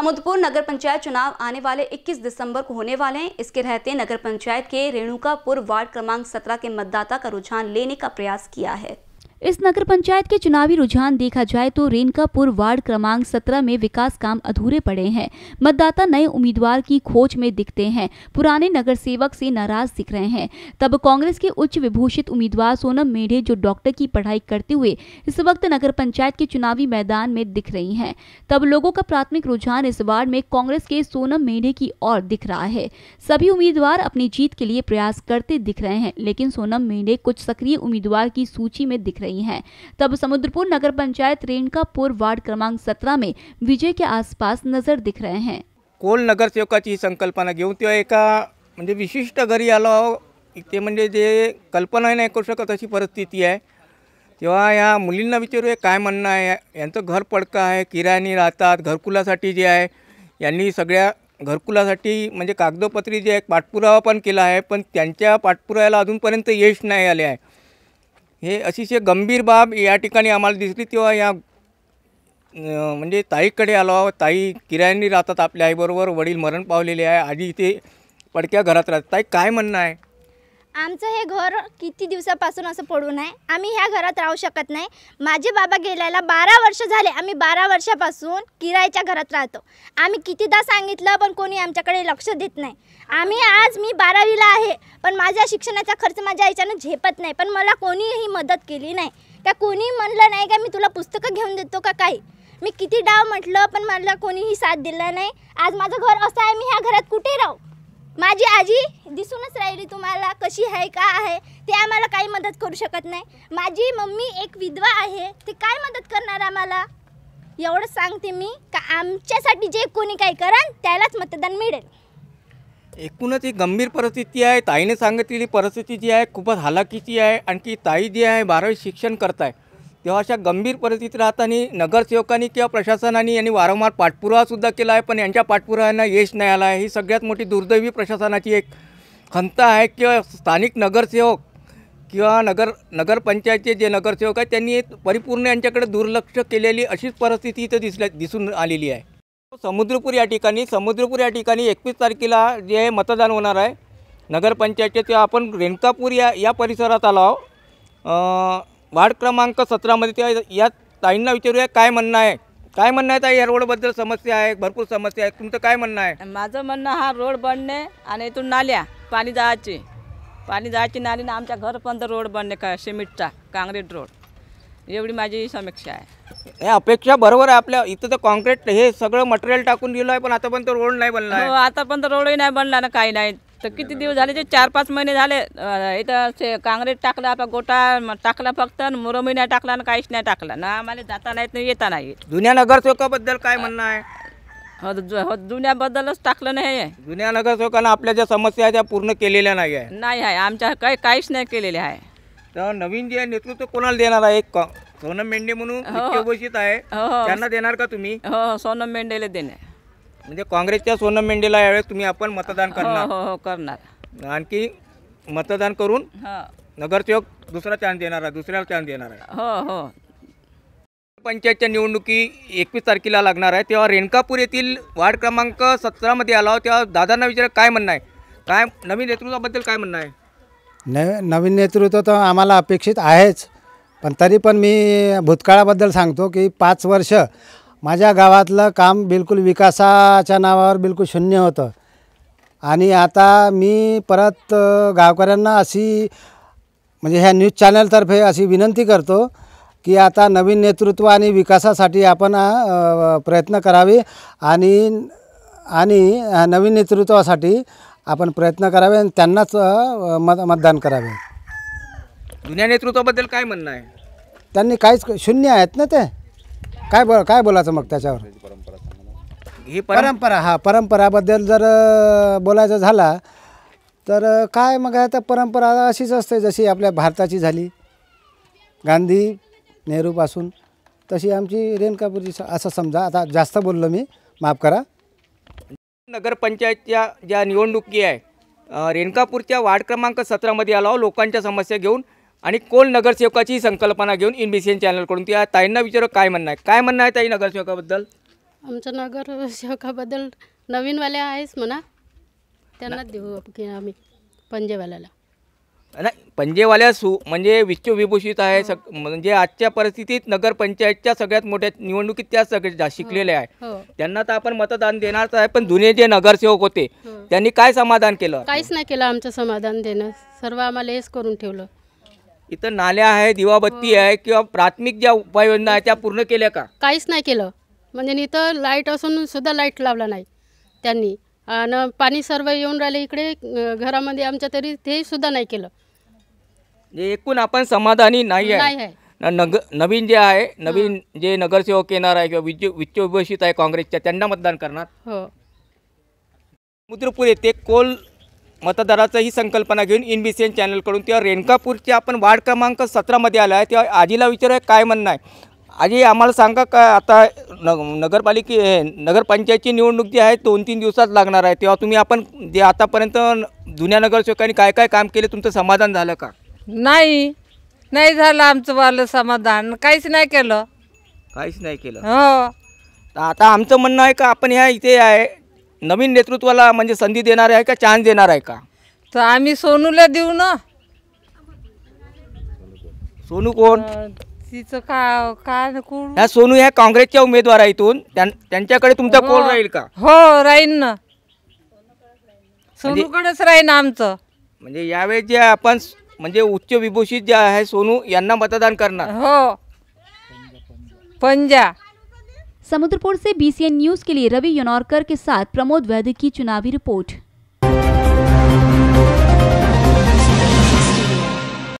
समुद्रपुर नगर पंचायत चुनाव आने वाले 21 दिसंबर को होने वाले हैं इसके रहते नगर पंचायत के रेणुकापुर वार्ड क्रमांक 17 के मतदाता का रुझान लेने का प्रयास किया है इस नगर पंचायत के चुनावी रुझान देखा जाए तो रेनकापुर वार्ड क्रमांक 17 में विकास काम अधूरे पड़े हैं मतदाता नए उम्मीदवार की खोज में दिखते हैं पुराने नगर सेवक से नाराज दिख रहे हैं तब कांग्रेस के उच्च विभूषित उम्मीदवार सोनम मेढे जो डॉक्टर की पढ़ाई करते हुए इस वक्त नगर पंचायत के चुनावी मैदान में दिख रही है तब लोगों का प्राथमिक रुझान इस वार्ड में कांग्रेस के सोनम मेढे की ओर दिख रहा है सभी उम्मीदवार अपनी जीत के लिए प्रयास करते दिख रहे हैं लेकिन सोनम मेढे कुछ सक्रिय उम्मीदवार की सूची में दिख रहे रही हैं तब समुद्रपुर नगर पंचायत रेणकापुर वार्ड क्रमांक सत्रह में विजय के आसपास नजर दिख रहे हैं कोल ची संकल्पना घेन तो एक विशिष्ट घरी आलो इतने म्हणजे जे कल्पना नहीं करू शकत अभी परिस्थिति है तो हाँ मुलींना विचारू का मनना है हम तो घर पडकं आहे किराणी रहता घरकुला जे है यांनी सग्या घरकुला म्हणजे कागदोपत्री जे है पाठपुरावा पन के पाठपुराया अजूपर्यंत यश नहीं आए हैं हे अतिशय गंभीर बाब या ठिकाणी आम्हाला दिसली तेव्हा या म्हणजे ताईकडे आलो ताई किरायांनी राहतात आपल्या आईबरोबर वडील मरण पावलेले आहे आधी इथे पडक्या घरात राहतात ताई काय म्हणणं आहे आमचं हे घर किती दिवसापासून असं पडू नये आम्ही ह्या घरात राहू शकत नाही माझे बाबा गेल्याला बारा वर्ष झाले आम्ही बारा वर्षापासून किरायच्या घरात राहतो आम्ही कितीदा सांगितलं पण कोणी आमच्याकडे लक्ष देत नाही आम्ही आज मी बारावीला आहे पण माझ्या शिक्षणाचा खर्च माझ्या आईच्यानं झेपत नाही पण मला कोणीही मदत केली नाही का कोणी म्हणलं नाही का मी तुला पुस्तकं घेऊन देतो का काही मी किती डाव म्हटलं पण मला कोणीही साथ दिला नाही आज माझं घर असं आहे मी ह्या घरात कुठे राहू माझी आजी दिसूनच राहिली तुम्हाला कशी आहे का आहे ते आम्हाला काही मदत करू शकत नाही माझी मम्मी एक विधवा आहे ते काय मदत करणार आम्हाला एवढं सांगते मी का आमच्यासाठी जे कोणी काही कराल त्यालाच मतदान मिळेल एकूणच ही गंभीर परिस्थिती आहे ताईने सांगितलेली परिस्थिती जी आहे खूपच हालाकीची आहे आणखी ताई जी आहे बारावी शिक्षण करत तेव्हा अशा गंभीर परिस्थितीत राहताना नगरसेवकांनी किंवा प्रशासनाने यांनी वारंवार पाठपुरावासुद्धा केला आहे पण यांच्या पाठपुराव्यांना यश नाही आला आहे ही सगळ्यात मोठी दुर्दैवी प्रशासनाची एक खंत आहे किंवा स्थानिक नगरसेवक किंवा नगर नगरपंचायतचे जे नगरसेवक आहेत त्यांनी परिपूर्ण यांच्याकडे दुर्लक्ष केलेली अशीच परिस्थिती इथं दिसल्या दिसून आलेली आहे समुद्रपूर या ठिकाणी समुद्रपूर या ठिकाणी एकवीस तारखेला जे मतदान होणार आहे नगरपंचायतचे ते आपण रेणकापूर या या परिसरात आलो आहोत वार्ड क्रमांक सतरामध्ये त्या या ताईंना विचारूया काय म्हणणं आहे काय म्हणणं आहे ताई या रोडबद्दल समस्या आहे भरपूर समस्या आहे तुमचं काय म्हणणं आहे माझं म्हणणं हा रोड बनणे आणि इथून नाल्या पाणी जायची पाणी जायची नाली ना आमच्या घर घरपर्यंत रोड बनणे का सिमेंटचा काँक्रीट रोड एवढी माझी समीक्षा आहे हे अपेक्षा बरोबर आहे आपल्या इथं तर कॉन्क्रीट हे सगळं मटेरियल टाकून दिलं आहे पण आतापर्यंत रोड नाही बनला हो, पण आतापर्यंत रोडही नाही बनला ना काही नाही तर किती दिवस झाले ते चार पाच महिने झाले इथं काँग्रेस टाकला आपला गोटा टाकला फक्त मुरमी नाही टाकला आणि काहीच नाही टाकला ना आम्हाला जाता नाहीत नाही येता नाही जुन्या नगरसेवकाबद्दल काय म्हणणं आहे हो, हो, जुन्याबद्दलच टाकलं नाही आहे जुन्या नगरसेवकानं आपल्या ज्या समस्या त्या पूर्ण केलेल्या नाही आहे नाही आहे आमच्या काही काहीच नाही केलेले आहे तर नवीन जे नेतृत्व कोणाला देणार आहे सोनम मेंढे म्हणून घोषित हो, हो. आहे त्यांना देणार का तुम्ही हो हो, सोनम मेंढेला देणे म्हणजे काँग्रेसच्या सोनम मेंढेला यावेळेस तुम्ही आपण मतदान हो, करणार हो हो करणार आणखी मतदान करून नगरसेवक दुसरा चान्स देणार आहे दुसऱ्याला चान्स देणार आहे हो हो पंचायतच्या निवडणुकी एकवीस तारखेला लागणार आहे तेव्हा रेणकापूर येथील वार्ड क्रमांक सतरामध्ये आला तेव्हा दादांना विचार काय म्हणणं आहे काय नवीन नेतृत्वाबद्दल काय म्हणणं आहे नवीन नेतृत्व तर आम्हाला अपेक्षित आहेच पण तरी पण मी भूतकाळाबद्दल सांगतो की पाच वर्ष माझ्या गावातलं काम बिलकुल विकासाच्या नावावर बिलकुल शून्य होतं आणि आता मी परत गावकऱ्यांना अशी म्हणजे ह्या न्यूज चॅनलतर्फे अशी विनंती करतो की आता नवीन नेतृत्व आणि विकासासाठी आपण प्रयत्न करावे आणि आणि नवीन नेतृत्वासाठी आपण प्रयत्न करावे आणि त्यांनाच मत मतदान करावे जुन्या नेतृत्वाबद्दल काय म्हणणं आहे त्यांनी काहीच शून्य आहेत ना ते काय बोल काय बोलायचं मग त्याच्यावर ही परंपरा हा परंपराबद्दल जर बोलायचं झाला तर काय मग आता परंपरा अशीच असते जशी आपल्या भारताची झाली गांधी नेहरूपासून तशी आमची रेणकापूरची असं समजा आता जास्त बोललो मी माफ करा नगरपंचायतच्या ज्या निवडणुकी आहे रेणकापूरच्या वार्ड क्रमांक सतरामध्ये आलो लोकांच्या समस्या घेऊन आणि कोण नगरसेवकाची संकल्पना घेऊन इन बी सी एन चॅनलकडून त्या ताईंना विचारलं काय म्हणणं आहे काय म्हणणं आहे ताई नगरसेवकाबद्दल आमच्या नगरसेवकाबद्दल नवीनवाल्या आहेच म्हणा त्यांना देऊ की आम्ही पंजेवाल्याला नाही पंजेवाल्या सु म्हणजे विश्वविभूषित आहे हो. सग म्हणजे आजच्या परिस्थितीत नगरपंचायतच्या सगळ्यात मोठ्या निवडणुकीत त्या सगळ्या शिकलेल्या आहे हो, हो. त्यांना तर आपण मतदान देणारच आहे पण जुने जे नगरसेवक होते त्यांनी काय समाधान केलं काहीच नाही केलं आमचं समाधान देणं सर्व आम्हाला हेच करून ठेवलं इथं नाल्या आहे दिवाबत्ती हो. आहे किंवा प्राथमिक ज्या उपाययोजना आहेत त्या पूर्ण केल्या का काहीच नाही केलं म्हणजे इथं लाईट असून सुद्धा लाईट लावला नाही त्यांनी आणि पाणी सर्व येऊन राहिले इकडे घरामध्ये आमच्या तरी ते सुद्धा नाही केलं म्हणजे एकूण आपण समाधानी नाही आहे नग नवीन जे आहे नवीन जे नगरसेवक येणार आहे किंवा विज विच्चविभूषित आहे काँग्रेसच्या त्यांना मतदान करणार हो मुद्रपूर येथे कोल मतदाराचाही ही संकल्पना घेऊन इन बी सी एन चॅनलकडून तेव्हा रेणकापूरची आपण वार्ड क्रमांक सतरामध्ये आला आहे तेव्हा आजीला आहे काय म्हणणं आहे आजी आम्हाला सांगा का आता न नगरपालिके नगरपंचायतची निवडणूक जी आहे दोन तीन दिवसात लागणार आहे तेव्हा तुम्ही आपण जे आतापर्यंत जुन्या नगरसेवकांनी काय काय काम केले तुमचं समाधान झालं का नाही नाही झालं आमचं वालं समाधान काहीच नाही केलं काहीच नाही केलं हो आता आमचं म्हणणं आहे का आपण ह्या इथे आहे नवीन नेतृत्वाला म्हणजे संधी देणार आहे का चान्स देणार आहे का तर आम्ही सोनूला देऊ ना सोनू कोण तिचं का कोण ह्या सोनू ह्या काँग्रेसच्या उमेदवार आहे इथून त्यांच्याकडे तुमचा कोण हो. राहील का हो राहीन ना म्हणजे- सोनूकडेच राहीन आमचं म्हणजे यावेळेस जे आपण म्हणजे उच्च विभूषित जे आहे सोनू यांना मतदान करणार हो पंजा समुद्रपुर से बीसीएन न्यूज के लिए रवि योनौरकर के साथ प्रमोद वैद्य की चुनावी रिपोर्ट